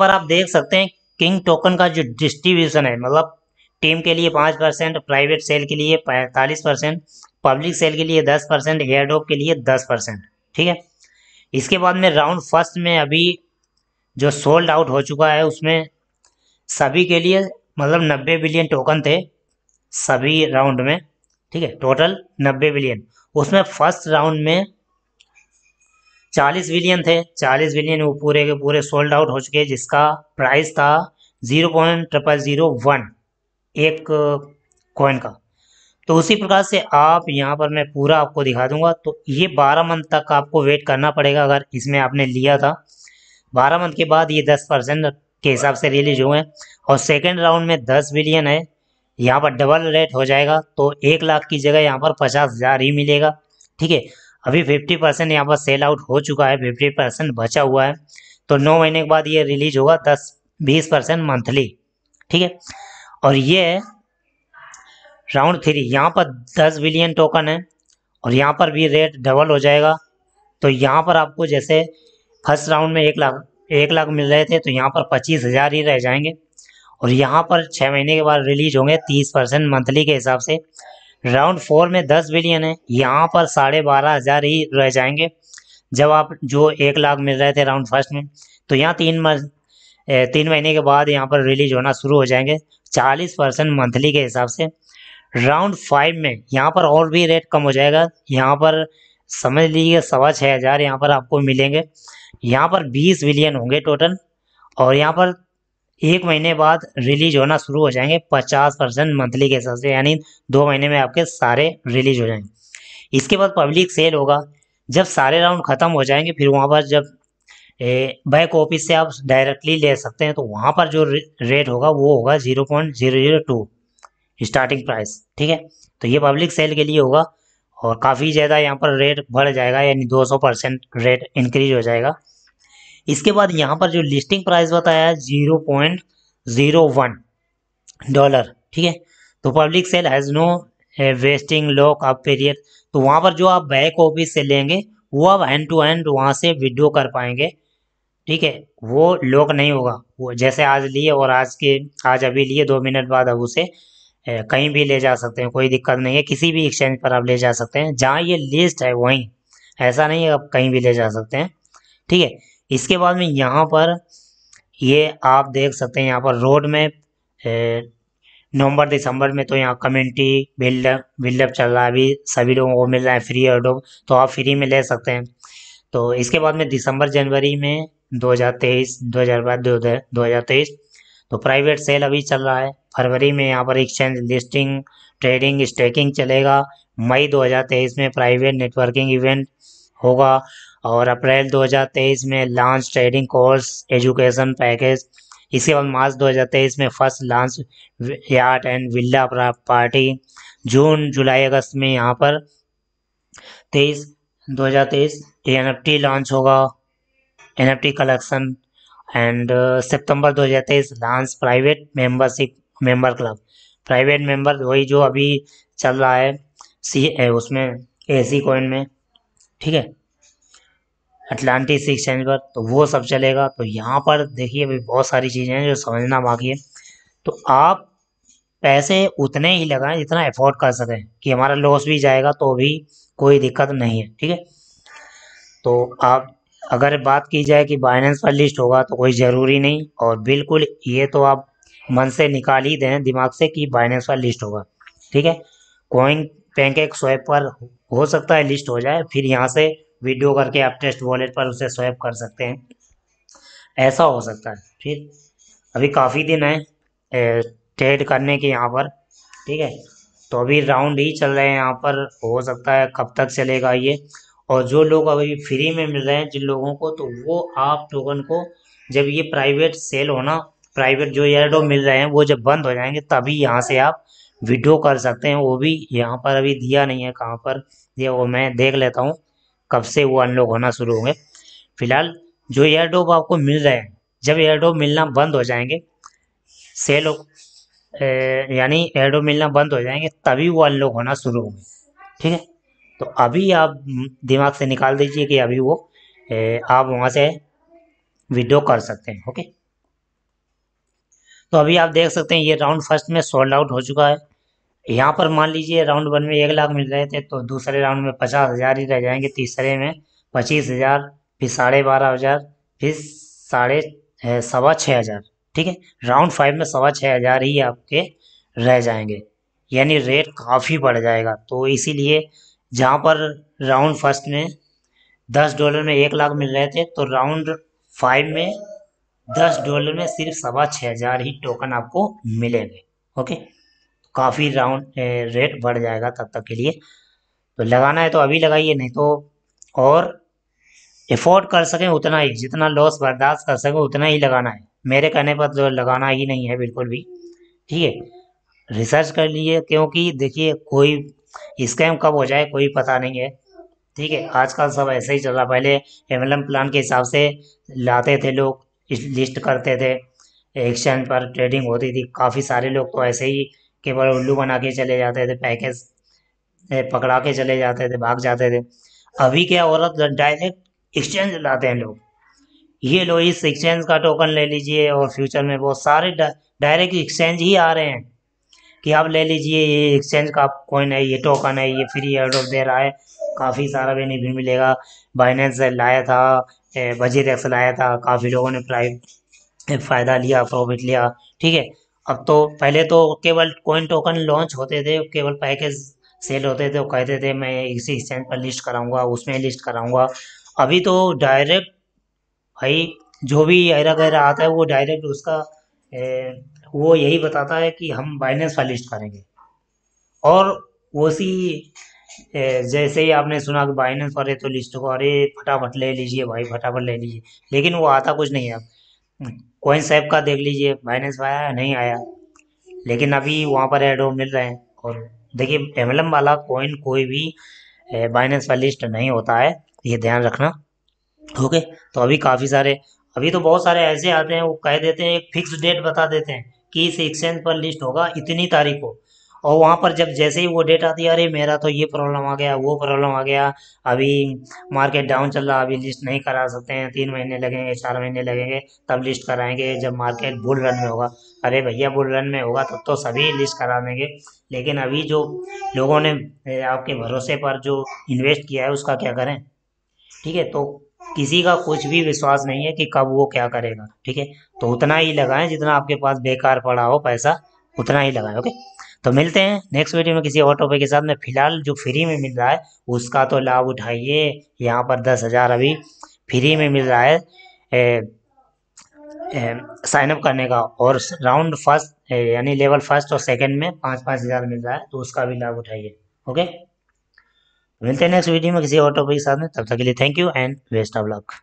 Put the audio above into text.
पर आप देख सकते हैं किंग टोकन का जो डिस्ट्रीब्यूशन है मतलब टीम के लिए पाँच परसेंट प्राइवेट सेल के लिए पैंतालीस परसेंट पब्लिक सेल के लिए दस परसेंट एयरडोप के लिए दस परसेंट ठीक है इसके बाद में राउंड फर्स्ट में अभी जो सोल्ड आउट हो चुका है उसमें सभी के लिए मतलब नब्बे बिलियन टोकन थे सभी राउंड में ठीक है टोटल नब्बे बिलियन उसमें फर्स्ट राउंड में चालीस बिलियन थे चालीस बिलियन वो पूरे के पूरे सोल्ड आउट हो चुके जिसका प्राइस था zero point triple zero one एक कॉइन uh, का तो उसी प्रकार से आप यहाँ पर मैं पूरा आपको दिखा दूंगा तो ये बारह मंथ तक आपको वेट करना पड़ेगा अगर इसमें आपने लिया था बारह मंथ के बाद ये दस परसेंट के हिसाब से रिलीज हुए हैं और सेकेंड राउंड में दस बिलियन है यहाँ पर डबल रेट हो जाएगा तो एक लाख की जगह यहाँ पर पचास हज़ार ही मिलेगा ठीक है अभी फिफ्टी परसेंट यहाँ पर सेल आउट हो चुका है फिफ्टी परसेंट बचा हुआ है तो नौ महीने के बाद ये रिलीज होगा दस बीस परसेंट मंथली ठीक है और ये राउंड थ्री यहाँ पर दस बिलियन टोकन है और यहाँ पर भी रेट डबल हो जाएगा तो यहाँ पर आपको जैसे फर्स्ट राउंड में एक लाख एक लाख मिल रहे थे तो यहाँ पर पच्चीस हज़ार ही रह जाएंगे और यहाँ पर छः महीने के बाद रिलीज होंगे तीस परसेंट मंथली के हिसाब से राउंड फोर में दस बिलियन है यहाँ पर साढ़े बारह हज़ार ही रह जाएंगे जब आप जो एक लाख मिल रहे थे राउंड फर्स्ट में तो यहाँ तीन मह तीन महीने के बाद यहाँ पर रिलीज होना शुरू हो जाएंगे चालीस परसेंट मंथली के हिसाब से राउंड फाइव में यहाँ पर और भी रेट कम हो जाएगा यहाँ पर समझ लीजिए सवा छः हज़ार यहाँ पर आपको मिलेंगे यहाँ पर बीस बिलियन होंगे टोटल और यहाँ पर एक महीने बाद रिलीज होना शुरू हो जाएंगे पचास परसेंट मंथली के हिसाब से यानी दो महीने में आपके सारे रिलीज हो जाएंगे इसके बाद पब्लिक सेल होगा जब सारे राउंड ख़त्म हो जाएंगे फिर वहाँ पर जब बैक ऑफिस से आप डायरेक्टली ले सकते हैं तो वहाँ पर जो रेट होगा वो होगा zero point zero zero two starting price ठीक है तो ये पब्लिक सेल के लिए होगा और काफ़ी ज़्यादा यहाँ पर रेट बढ़ जाएगा यानी 200 परसेंट रेट इंक्रीज हो जाएगा इसके बाद यहाँ पर जो लिस्टिंग प्राइस बताया zero point zero one dollar ठीक है तो public sale has no vesting lock up period तो वहाँ पर जो आप बैक ऑफिस से लेंगे वो आप हैंड टू हैंड वहाँ से विड्रो कर पाएंगे ठीक है वो लॉक नहीं होगा वो जैसे आज लिए और आज के आज अभी लिए दो मिनट बाद अब उसे कहीं भी ले जा सकते हैं कोई दिक्कत नहीं है किसी भी एक्सचेंज पर आप ले जा सकते हैं जहाँ ये लिस्ट है वहीं ऐसा नहीं है आप कहीं भी ले जा सकते हैं ठीक है इसके बाद में यहाँ पर ये आप देख सकते हैं यहाँ पर रोड में नवंबर दिसंबर में तो यहाँ कम्युनिटी बिल्डअप बिल्डअप चल रहा है अभी सभी लोगों को मिल रहा है फ्री ऑटो तो आप फ्री में ले सकते हैं तो इसके बाद में दिसंबर जनवरी में 2023 हज़ार 2023 तो प्राइवेट सेल अभी चल रहा है फरवरी में यहाँ पर एक्सचेंज लिस्टिंग ट्रेडिंग स्टेकिंग चलेगा मई तेईस में प्राइवेट नेटवर्किंग इवेंट होगा और अप्रैल 2023 में launch trading course education package इसके बाद मार्च 2023 में first launch yacht and villa party जून जुलाई अगस्त में यहाँ पर तेईस दो हज़ार तेईस एन एफ टी लॉन्च होगा N F T collection and सितंबर 2023 launch private membership member club private member वही जो अभी चल रहा है सी उसमें एसी कॉइन में ठीक है अटलांटिक सी एक्सचेंज पर तो वो सब चलेगा तो यहाँ पर देखिए अभी बहुत सारी चीज़ें हैं जो समझना बाकी है तो आप पैसे उतने ही लगाएं जितना एफोर्ड कर सकें कि हमारा लॉस भी जाएगा तो भी कोई दिक्कत नहीं है ठीक है तो आप अगर बात की जाए कि बाइनेंस पर लिस्ट होगा तो कोई ज़रूरी नहीं और बिल्कुल ये तो आप मन से निकाल ही दें दिमाग से कि बाइनेंस पर लिस्ट होगा ठीक है कोइन पैंक स्वैप पर हो सकता है लिस्ट हो जाए फिर यहाँ से वीडियो करके आप टेस्ट वॉलेट पर उसे स्वैप कर सकते हैं ऐसा हो सकता है फिर अभी काफ़ी दिन है ट्रेड करने के यहाँ पर ठीक है तो अभी राउंड ही चल रहे हैं यहाँ पर हो सकता है कब तक चलेगा ये और जो लोग अभी फ्री में मिल रहे हैं जिन लोगों को तो वो आप टोकन को जब ये प्राइवेट सेल होना प्राइवेट जो एयरडो मिल रहे हैं वो जब बंद हो जाएंगे तभी यहाँ से आप वीडियो कर सकते हैं वो भी यहाँ पर अभी दिया नहीं है कहाँ पर दिया वो मैं देख लेता हूँ कब से वो अनलॉक होना शुरू होंगे फिलहाल जो ड्रॉप आपको मिल रहे हैं जब ड्रॉप मिलना बंद हो जाएंगे सेल यानी ड्रॉप मिलना बंद हो जाएंगे तभी वो अनलॉक होना शुरू होंगे ठीक है तो अभी आप दिमाग से निकाल दीजिए कि अभी वो ए, आप वहाँ से वीडियो कर सकते हैं ओके तो अभी आप देख सकते हैं ये राउंड फर्स्ट में सोल्ड आउट हो चुका है यहाँ पर मान लीजिए राउंड वन में एक लाख मिल रहे थे तो दूसरे राउंड में पचास हज़ार ही रह जाएंगे तीसरे में पच्चीस हज़ार फिर साढ़े बारह हज़ार फिर साढ़े सवा छः हज़ार ठीक है राउंड फाइव में सवा छः हज़ार ही आपके रह जाएंगे यानी रेट काफ़ी बढ़ जाएगा तो इसीलिए जहाँ पर राउंड फर्स्ट में दस डॉलर में एक लाख मिल रहे थे तो राउंड फाइव में दस डॉलर में सिर्फ सवा छः हज़ार ही टोकन आपको मिलेंगे ओके काफ़ी राउंड रेट बढ़ जाएगा तब तक के लिए तो लगाना है तो अभी लगाइए नहीं तो और एफोर्ड कर सकें उतना ही जितना लॉस बर्दाश्त कर सकें उतना ही लगाना है मेरे कहने पर तो लगाना ही नहीं है बिल्कुल भी ठीक है रिसर्च कर लीजिए क्योंकि देखिए कोई स्कैम कब हो जाए कोई पता नहीं है ठीक है आजकल सब ऐसे ही चल रहा पहले एम प्लान के हिसाब से लाते थे लोग लिस्ट करते थे एक्सचेंज पर ट्रेडिंग होती थी काफ़ी सारे लोग तो ऐसे ही केवल उल्लू बना के चले जाते थे पैकेज पकड़ा के चले जाते थे भाग जाते थे अभी क्या औरत डायरेक्ट एक्सचेंज लाते हैं लोग ये लो इस एक्सचेंज का टोकन ले लीजिए और फ्यूचर में बहुत सारे डायरेक्ट एक्सचेंज ही आ रहे हैं कि आप ले लीजिए ये एक्सचेंज का कॉइन है ये टोकन है ये फ्री एडोप दे रहा है काफ़ी सारा बेनिफिट मिलेगा बाइनेंस से लाया था बजे टैक्स लाया था काफ़ी लोगों ने प्राइ फ़ायदा लिया प्रॉफिट लिया ठीक है अब तो पहले तो केवल कोइन टोकन लॉन्च होते थे केवल पैकेज सेल होते थे वो कहते थे मैं इसी एक्सचेंज पर लिस्ट कराऊंगा उसमें लिस्ट कराऊंगा अभी तो डायरेक्ट भाई जो भी एरा गहरा आता है वो डायरेक्ट उसका ए, वो यही बताता है कि हम बाइनेंस पर लिस्ट करेंगे और उसी जैसे ही आपने सुना कि बाइनेंस पर है तो लिस्ट को अरे फटाफट ले लीजिए भाई फटाफट ले लीजिए लेकिन वो आता कुछ नहीं है कोइन ऐप का देख लीजिए बाइनेंस आया नहीं आया लेकिन अभी वहाँ पर एड मिल रहे हैं और देखिए एम वाला कोइन कोई भी बाइनेंस का लिस्ट नहीं होता है ये ध्यान रखना ओके तो अभी काफ़ी सारे अभी तो बहुत सारे ऐसे आते हैं वो कह देते हैं एक फिक्स डेट बता देते हैं कि इस एक्सचेंज पर लिस्ट होगा इतनी तारीख को और वहाँ पर जब जैसे ही वो डेट आती है अरे मेरा तो ये प्रॉब्लम आ गया वो प्रॉब्लम आ गया अभी मार्केट डाउन चल रहा अभी लिस्ट नहीं करा सकते हैं तीन महीने लगेंगे चार महीने लगेंगे तब लिस्ट कराएंगे जब मार्केट बुल रन में होगा अरे भैया बुल रन में होगा तब तो सभी लिस्ट करा देंगे लेकिन अभी जो लोगों ने आपके भरोसे पर जो इन्वेस्ट किया है उसका क्या करें ठीक है तो किसी का कुछ भी विश्वास नहीं है कि कब वो क्या करेगा ठीक है तो उतना ही लगाएं जितना आपके पास बेकार पड़ा हो पैसा उतना ही लगाएं ओके तो मिलते हैं नेक्स्ट वीडियो में किसी और टॉपिक के साथ में फिलहाल जो फ्री में मिल रहा है उसका तो लाभ उठाइए यहाँ पर दस हज़ार अभी फ्री में मिल रहा है साइनअप करने का और राउंड फर्स्ट यानी लेवल फर्स्ट और सेकंड में पाँच पाँच हज़ार मिल रहा है तो उसका भी लाभ उठाइए ओके मिलते हैं नेक्स्ट वीडियो में किसी और टॉपिक के साथ में तब तक के लिए thank you and best of luck